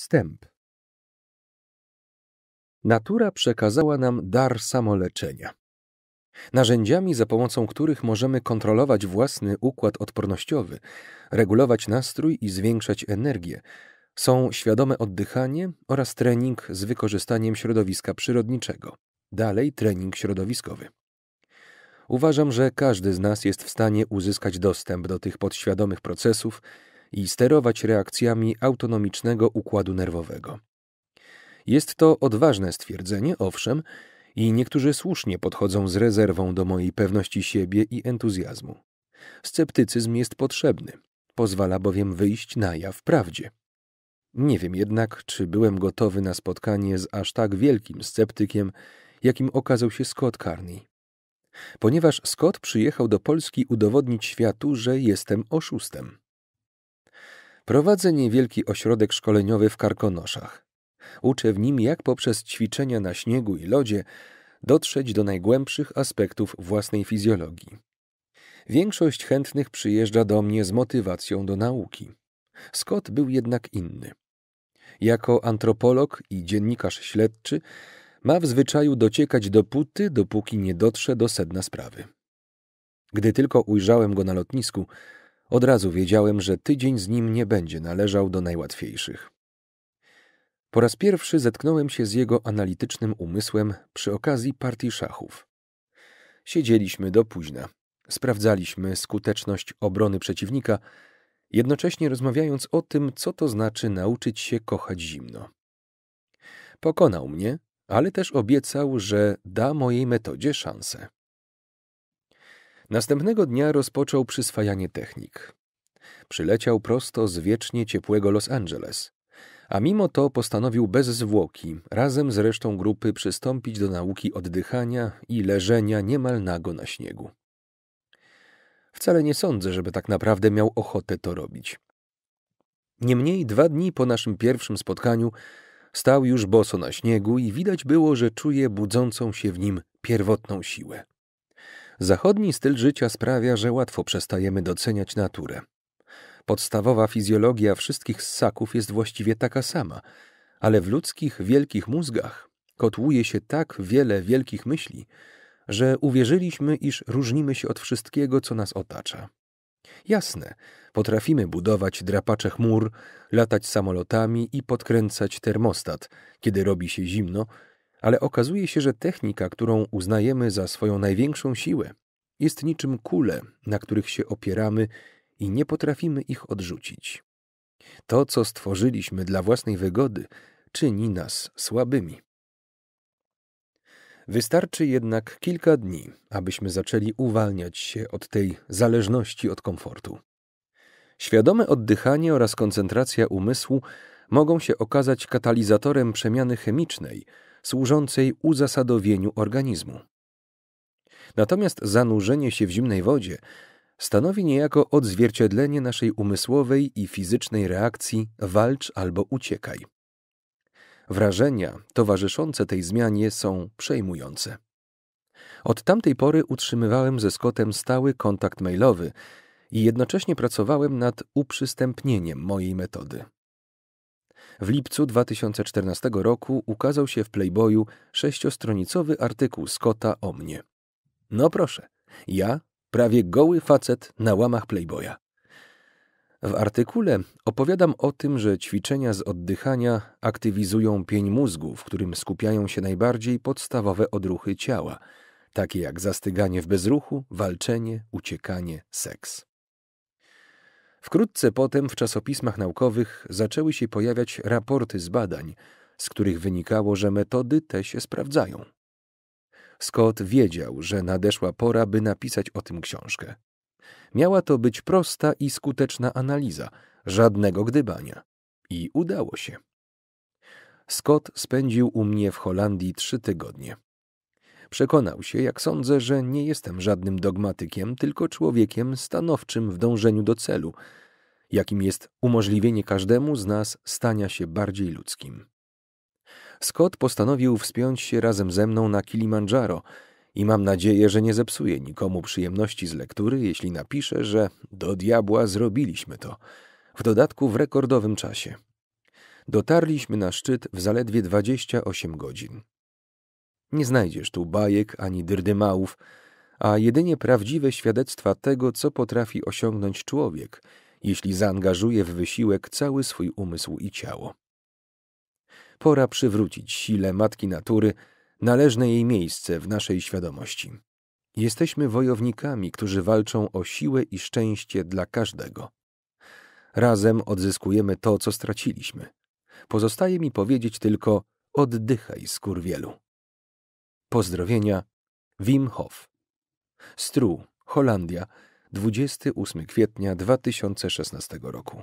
Wstęp. Natura przekazała nam dar samoleczenia. Narzędziami, za pomocą których możemy kontrolować własny układ odpornościowy, regulować nastrój i zwiększać energię, są świadome oddychanie oraz trening z wykorzystaniem środowiska przyrodniczego. Dalej trening środowiskowy. Uważam, że każdy z nas jest w stanie uzyskać dostęp do tych podświadomych procesów i sterować reakcjami autonomicznego układu nerwowego. Jest to odważne stwierdzenie, owszem, i niektórzy słusznie podchodzą z rezerwą do mojej pewności siebie i entuzjazmu. Sceptycyzm jest potrzebny, pozwala bowiem wyjść na jaw prawdzie. Nie wiem jednak, czy byłem gotowy na spotkanie z aż tak wielkim sceptykiem, jakim okazał się Scott Carney. Ponieważ Scott przyjechał do Polski udowodnić światu, że jestem oszustem. Prowadzę niewielki ośrodek szkoleniowy w Karkonoszach. Uczę w nim, jak poprzez ćwiczenia na śniegu i lodzie dotrzeć do najgłębszych aspektów własnej fizjologii. Większość chętnych przyjeżdża do mnie z motywacją do nauki. Scott był jednak inny. Jako antropolog i dziennikarz śledczy ma w zwyczaju dociekać dopóty, dopóki nie dotrze do sedna sprawy. Gdy tylko ujrzałem go na lotnisku, od razu wiedziałem, że tydzień z nim nie będzie należał do najłatwiejszych. Po raz pierwszy zetknąłem się z jego analitycznym umysłem przy okazji partii szachów. Siedzieliśmy do późna, sprawdzaliśmy skuteczność obrony przeciwnika, jednocześnie rozmawiając o tym, co to znaczy nauczyć się kochać zimno. Pokonał mnie, ale też obiecał, że da mojej metodzie szansę. Następnego dnia rozpoczął przyswajanie technik. Przyleciał prosto z wiecznie ciepłego Los Angeles, a mimo to postanowił bez zwłoki, razem z resztą grupy, przystąpić do nauki oddychania i leżenia niemal nago na śniegu. Wcale nie sądzę, żeby tak naprawdę miał ochotę to robić. Niemniej dwa dni po naszym pierwszym spotkaniu stał już boso na śniegu i widać było, że czuje budzącą się w nim pierwotną siłę. Zachodni styl życia sprawia, że łatwo przestajemy doceniać naturę. Podstawowa fizjologia wszystkich ssaków jest właściwie taka sama, ale w ludzkich wielkich mózgach kotłuje się tak wiele wielkich myśli, że uwierzyliśmy, iż różnimy się od wszystkiego, co nas otacza. Jasne, potrafimy budować drapacze chmur, latać samolotami i podkręcać termostat, kiedy robi się zimno, ale okazuje się, że technika, którą uznajemy za swoją największą siłę, jest niczym kule, na których się opieramy i nie potrafimy ich odrzucić. To, co stworzyliśmy dla własnej wygody, czyni nas słabymi. Wystarczy jednak kilka dni, abyśmy zaczęli uwalniać się od tej zależności od komfortu. Świadome oddychanie oraz koncentracja umysłu mogą się okazać katalizatorem przemiany chemicznej, służącej uzasadowieniu organizmu. Natomiast zanurzenie się w zimnej wodzie stanowi niejako odzwierciedlenie naszej umysłowej i fizycznej reakcji walcz albo uciekaj. Wrażenia towarzyszące tej zmianie są przejmujące. Od tamtej pory utrzymywałem ze Scottem stały kontakt mailowy i jednocześnie pracowałem nad uprzystępnieniem mojej metody. W lipcu 2014 roku ukazał się w Playboyu sześciostronicowy artykuł Scotta o mnie. No proszę, ja, prawie goły facet na łamach Playboya. W artykule opowiadam o tym, że ćwiczenia z oddychania aktywizują pień mózgu, w którym skupiają się najbardziej podstawowe odruchy ciała, takie jak zastyganie w bezruchu, walczenie, uciekanie, seks. Wkrótce potem w czasopismach naukowych zaczęły się pojawiać raporty z badań, z których wynikało, że metody te się sprawdzają. Scott wiedział, że nadeszła pora, by napisać o tym książkę. Miała to być prosta i skuteczna analiza, żadnego gdybania. I udało się. Scott spędził u mnie w Holandii trzy tygodnie. Przekonał się, jak sądzę, że nie jestem żadnym dogmatykiem, tylko człowiekiem stanowczym w dążeniu do celu, jakim jest umożliwienie każdemu z nas stania się bardziej ludzkim. Scott postanowił wspiąć się razem ze mną na Kilimandżaro i mam nadzieję, że nie zepsuje nikomu przyjemności z lektury, jeśli napisze, że do diabła zrobiliśmy to, w dodatku w rekordowym czasie. Dotarliśmy na szczyt w zaledwie 28 godzin. Nie znajdziesz tu bajek ani dyrdymałów, a jedynie prawdziwe świadectwa tego, co potrafi osiągnąć człowiek, jeśli zaangażuje w wysiłek cały swój umysł i ciało. Pora przywrócić sile matki natury, należne jej miejsce w naszej świadomości. Jesteśmy wojownikami, którzy walczą o siłę i szczęście dla każdego. Razem odzyskujemy to, co straciliśmy. Pozostaje mi powiedzieć tylko: oddychaj, skurwielu. Pozdrowienia Wim Hof. Stru, Holandia, 28 kwietnia 2016 roku.